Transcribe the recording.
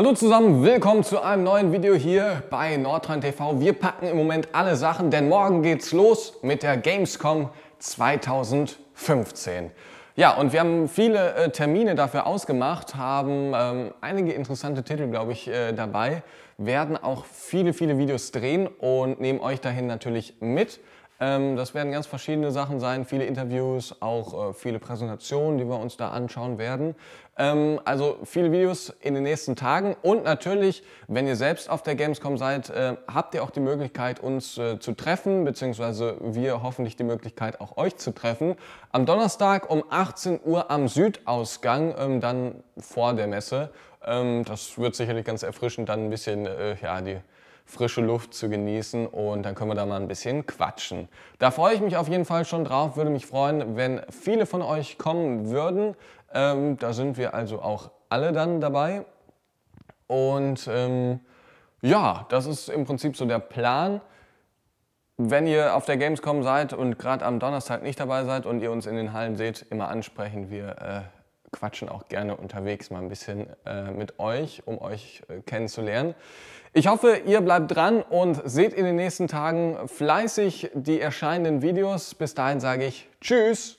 Hallo zusammen, willkommen zu einem neuen Video hier bei Nordrhein TV. Wir packen im Moment alle Sachen, denn morgen geht's los mit der Gamescom 2015. Ja, und wir haben viele äh, Termine dafür ausgemacht, haben ähm, einige interessante Titel, glaube ich, äh, dabei, werden auch viele, viele Videos drehen und nehmen euch dahin natürlich mit. Ähm, das werden ganz verschiedene Sachen sein, viele Interviews, auch äh, viele Präsentationen, die wir uns da anschauen werden. Ähm, also viele Videos in den nächsten Tagen und natürlich, wenn ihr selbst auf der Gamescom seid, äh, habt ihr auch die Möglichkeit, uns äh, zu treffen, beziehungsweise wir hoffentlich die Möglichkeit, auch euch zu treffen. Am Donnerstag um 18 Uhr am Südausgang, ähm, dann vor der Messe. Ähm, das wird sicherlich ganz erfrischend, dann ein bisschen äh, ja, die frische Luft zu genießen und dann können wir da mal ein bisschen quatschen. Da freue ich mich auf jeden Fall schon drauf, würde mich freuen, wenn viele von euch kommen würden. Ähm, da sind wir also auch alle dann dabei. Und ähm, ja, das ist im Prinzip so der Plan. Wenn ihr auf der Gamescom seid und gerade am Donnerstag nicht dabei seid und ihr uns in den Hallen seht, immer ansprechen. Wir äh, quatschen auch gerne unterwegs mal ein bisschen äh, mit euch, um euch äh, kennenzulernen. Ich hoffe, ihr bleibt dran und seht in den nächsten Tagen fleißig die erscheinenden Videos. Bis dahin sage ich Tschüss!